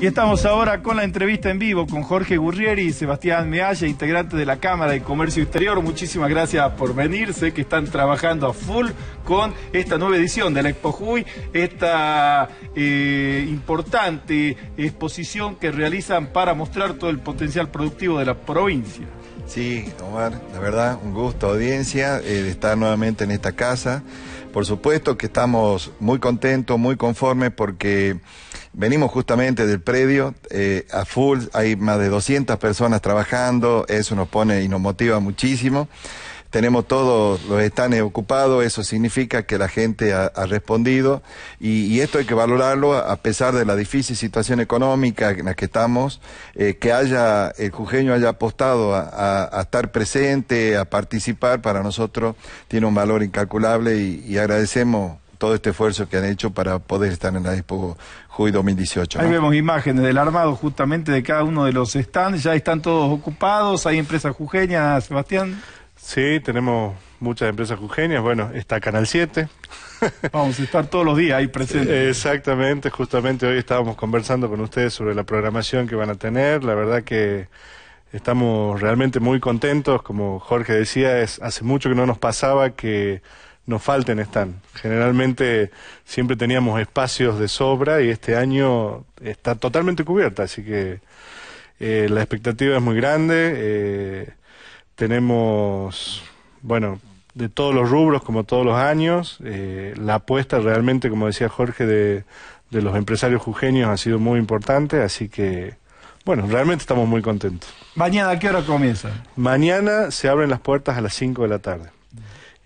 Y estamos ahora con la entrevista en vivo con Jorge Gurrieri y Sebastián Mealla, integrantes de la Cámara de Comercio Exterior. Muchísimas gracias por venir. Sé que están trabajando a full con esta nueva edición de la Expo esta eh, importante exposición que realizan para mostrar todo el potencial productivo de la provincia. Sí, Omar, la verdad, un gusto, audiencia, eh, de estar nuevamente en esta casa. Por supuesto que estamos muy contentos, muy conformes porque Venimos justamente del predio eh, a full, hay más de 200 personas trabajando, eso nos pone y nos motiva muchísimo. Tenemos todos los estanes ocupados, eso significa que la gente ha, respondido y, esto hay que valorarlo a pesar de la difícil situación económica en la que estamos, eh, que haya, el jujeño haya apostado a, estar presente, a participar, para nosotros tiene un valor incalculable y, agradecemos todo este esfuerzo que han hecho para poder estar en la Expo y 2018. Ahí vemos imágenes del armado justamente de cada uno de los stands, ya están todos ocupados, hay empresas jujeñas, Sebastián. Sí, tenemos muchas empresas jujeñas, bueno, está Canal 7. Vamos a estar todos los días ahí presentes. Eh, exactamente, justamente hoy estábamos conversando con ustedes sobre la programación que van a tener, la verdad que estamos realmente muy contentos, como Jorge decía, es hace mucho que no nos pasaba que nos falten están. Generalmente siempre teníamos espacios de sobra y este año está totalmente cubierta, así que eh, la expectativa es muy grande. Eh, tenemos, bueno, de todos los rubros, como todos los años. Eh, la apuesta realmente, como decía Jorge, de, de los empresarios jujeños ha sido muy importante, así que, bueno, realmente estamos muy contentos. ¿Mañana a qué hora comienza? Mañana se abren las puertas a las 5 de la tarde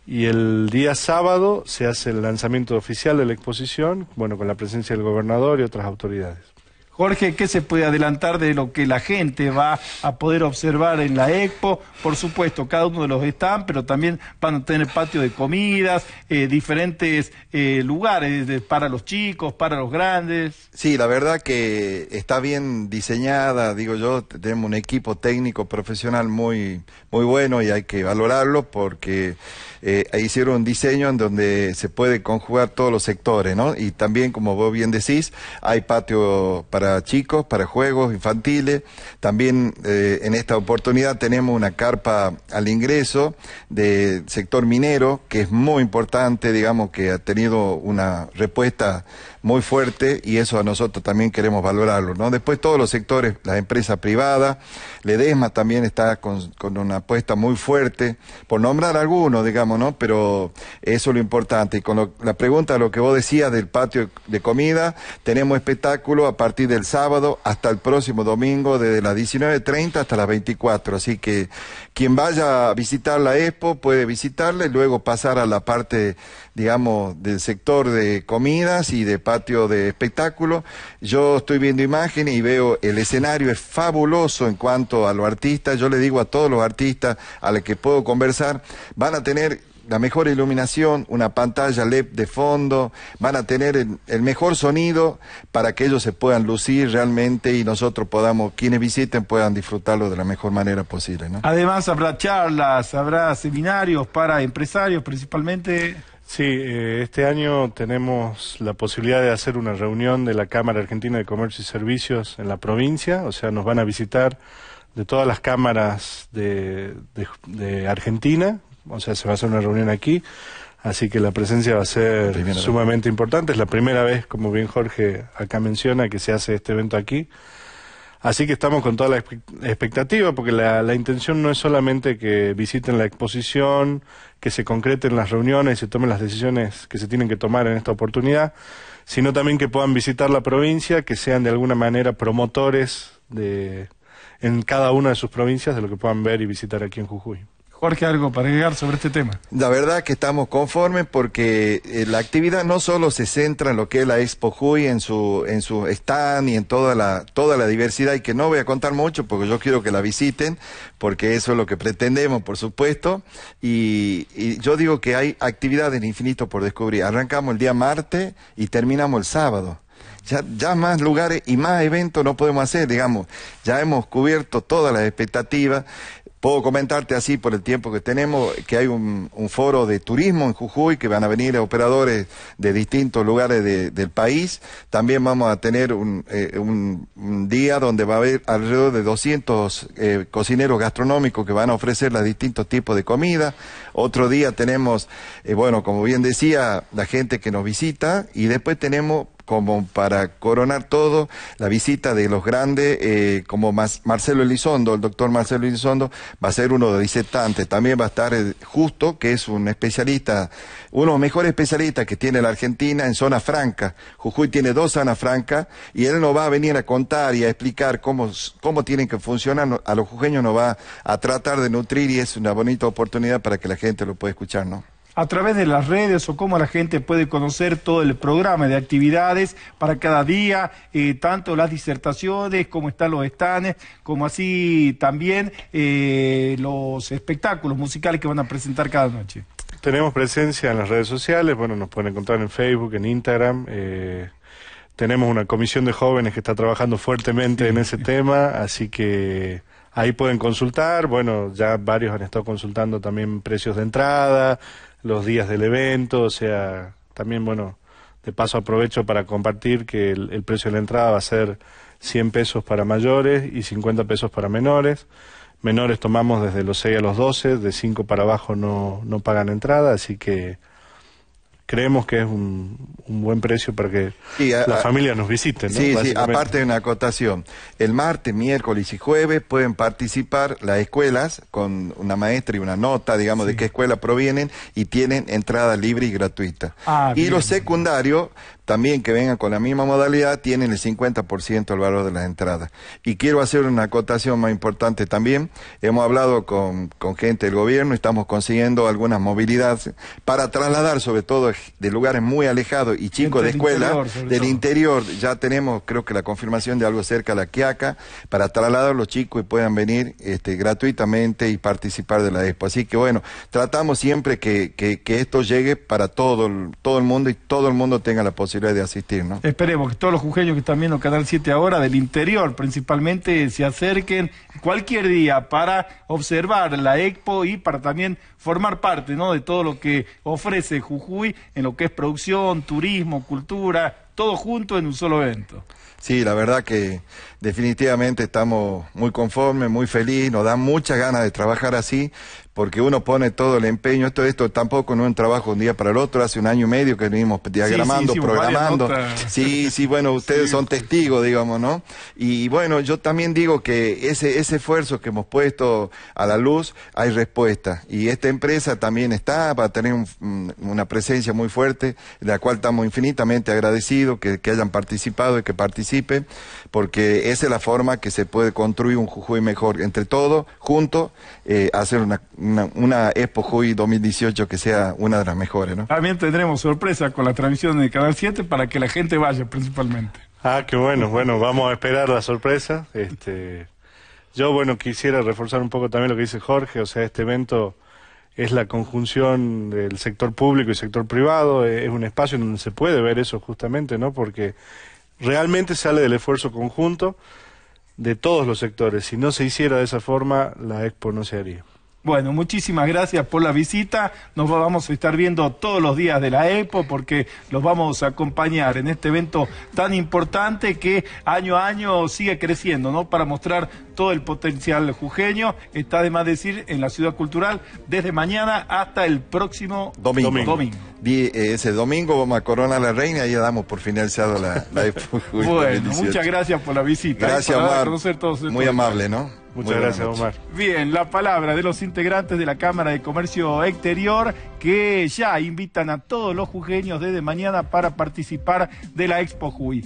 y el día sábado se hace el lanzamiento oficial de la exposición, bueno, con la presencia del gobernador y otras autoridades. Jorge, ¿qué se puede adelantar de lo que la gente va a poder observar en la expo? Por supuesto, cada uno de los están, pero también van a tener patio de comidas, eh, diferentes eh, lugares para los chicos, para los grandes. Sí, la verdad que está bien diseñada, digo yo, tenemos un equipo técnico profesional muy, muy bueno y hay que valorarlo porque eh, hicieron un diseño en donde se puede conjugar todos los sectores, ¿no? Y también, como vos bien decís, hay patio para chicos, para juegos infantiles. También eh, en esta oportunidad tenemos una carpa al ingreso del sector minero, que es muy importante, digamos que ha tenido una respuesta muy fuerte y eso a nosotros también queremos valorarlo. ¿no? Después todos los sectores, las empresas privadas, Ledesma también está con, una apuesta muy fuerte, por nombrar algunos, digamos, ¿no? Pero eso es lo importante. Y con la pregunta, lo que vos decías del patio de comida, tenemos espectáculo a partir de el sábado hasta el próximo domingo, desde las 19.30 hasta las 24. Así que quien vaya a visitar la expo puede visitarla y luego pasar a la parte, digamos, del sector de comidas y de patio de espectáculo. Yo estoy viendo imágenes y veo el escenario, es fabuloso en cuanto a los artistas. Yo le digo a todos los artistas a los que puedo conversar, van a tener la mejor iluminación, una pantalla LED de fondo, van a tener el, mejor sonido para que ellos se puedan lucir realmente y nosotros podamos, quienes visiten, puedan disfrutarlo de la mejor manera posible. ¿no? Además habrá charlas, habrá seminarios para empresarios principalmente. Sí, eh, este año tenemos la posibilidad de hacer una reunión de la Cámara Argentina de Comercio y Servicios en la provincia, o sea, nos van a visitar de todas las cámaras de Argentina, o sea, se va a hacer una reunión aquí, así que la presencia va a ser sumamente importante. Es la primera vez, como bien Jorge acá menciona, que se hace este evento aquí. Así que estamos con toda la expectativa, porque la, intención no es solamente que visiten la exposición, que se concreten las reuniones, se tomen las decisiones que se tienen que tomar en esta oportunidad, sino también que puedan visitar la provincia, que sean de alguna manera promotores de, en cada una de sus provincias de lo que puedan ver y visitar aquí en Jujuy. Jorge, algo para agregar sobre este tema. La verdad que estamos conformes porque eh, la actividad no solo se centra en lo que es la Expo Juy, en su, en su stand y en toda la, toda la diversidad, y que no voy a contar mucho porque yo quiero que la visiten, porque eso es lo que pretendemos, por supuesto. Y, yo digo que hay actividades infinitas por descubrir. Arrancamos el día martes y terminamos el sábado. ya, más lugares y más eventos no podemos hacer, digamos, ya hemos cubierto todas las expectativas, Puedo comentarte así por el tiempo que tenemos que hay un, foro de turismo en Jujuy que van a venir operadores de distintos lugares del país. También vamos a tener eh, un, día donde va a haber alrededor de 200 eh, cocineros gastronómicos que van a ofrecer los distintos tipos de comida. Otro día tenemos, eh, bueno, como bien decía, la gente que nos visita y después tenemos como para coronar todo, la visita de los grandes, eh, como Marcelo Elizondo, el doctor Marcelo Elizondo, va a ser uno de los disertantes. También va a estar eh, Justo, que es un especialista, uno de los mejores especialistas que tiene la Argentina en zona franca. Jujuy tiene dos zonas francas y él nos va a venir a contar y a explicar cómo, tienen que funcionar. A los jujeños nos va a tratar de nutrir y es una bonita oportunidad para que la gente lo pueda escuchar, ¿no? a través de las redes o cómo la gente puede conocer todo el programa de actividades para cada día, eh, tanto las disertaciones, cómo están los stands, como así también eh, los espectáculos musicales que van a presentar cada noche. Tenemos presencia en las redes sociales, bueno, nos pueden encontrar en Facebook, en Instagram. Eh, tenemos una comisión de jóvenes que está trabajando fuertemente en ese tema, así que ahí pueden consultar. Bueno, ya varios han estado consultando también precios de entrada, los días del evento, o sea, también, bueno, de paso aprovecho para compartir que el, precio de la entrada va a ser 100 pesos para mayores y 50 pesos para menores. Menores tomamos desde los 6 a los 12, de 5 para abajo no, no pagan entrada, así que creemos que es un, buen precio para que las familias nos visiten. Sí, sí, aparte de una acotación. El martes, miércoles y jueves pueden participar las escuelas con una maestra y una nota, digamos, de qué escuela provienen y tienen entrada libre y gratuita. Ah, y los secundarios, también que vengan con la misma modalidad, tienen el 50% del valor de las entradas. Y quiero hacer una acotación más importante también. Hemos hablado con, con gente del gobierno, estamos consiguiendo algunas movilidades para trasladar sobre todo de lugares muy alejados y chicos de escuela, del interior, ya tenemos creo que la confirmación de algo cerca a la Quiaca, para trasladar a los chicos y puedan venir este, gratuitamente y participar de la expo. Así que bueno, tratamos siempre que, esto llegue para todo el, todo el mundo y todo el mundo tenga la posibilidad de asistir. ¿no? Esperemos que todos los jujeños que están viendo Canal 7 ahora, del interior principalmente, se acerquen cualquier día para observar la expo y para también formar parte ¿no? de todo lo que ofrece Jujuy en lo que es producción, turismo, cultura, todo junto en un solo evento. Sí, la verdad que definitivamente estamos muy conformes, muy felices, nos da muchas ganas de trabajar así, porque uno pone todo el empeño, esto, esto tampoco no es un trabajo un día para el otro, hace un año y medio que venimos diagramando, programando, sí, sí, bueno, ustedes son testigos, digamos, ¿no? Y bueno, yo también digo que ese, ese esfuerzo que hemos puesto a la luz, hay respuesta, y esta empresa también está, para tener mm, una presencia muy fuerte, de la cual estamos infinitamente agradecidos que, hayan participado y que participen, porque esa es la forma que se puede construir un Jujuy mejor. Entre todos, junto, eh, hacer una, una, Expo Jujuy 2018 que sea una de las mejores. ¿no? También tendremos sorpresa con la transmisión de Canal 7 para que la gente vaya principalmente. Ah, qué bueno. Bueno, vamos a esperar la sorpresa. Este, yo, bueno, quisiera reforzar un poco también lo que dice Jorge. O sea, este evento es la conjunción del sector público y sector privado. Es un espacio en donde se puede ver eso justamente, ¿no? Porque realmente sale del esfuerzo conjunto de todos los sectores. Si no se hiciera de esa forma, la expo no se haría. Bueno, muchísimas gracias por la visita. Nos vamos a estar viendo todos los días de la EPO porque los vamos a acompañar en este evento tan importante que año a año sigue creciendo, ¿no? Para mostrar todo el potencial jujeño. Está de más decir en la ciudad cultural desde mañana hasta el próximo domingo. Eh, ese domingo vamos a a la Reina y ya damos por finalizado la, EPO. bueno, muchas gracias por la visita. ¿eh? Gracias, Muy amable, ¿no? Muchas gracias, Omar. Bien, la palabra de los integrantes de la Cámara de Comercio Exterior que ya invitan a todos los jujeños desde mañana para participar de la Expo Jui.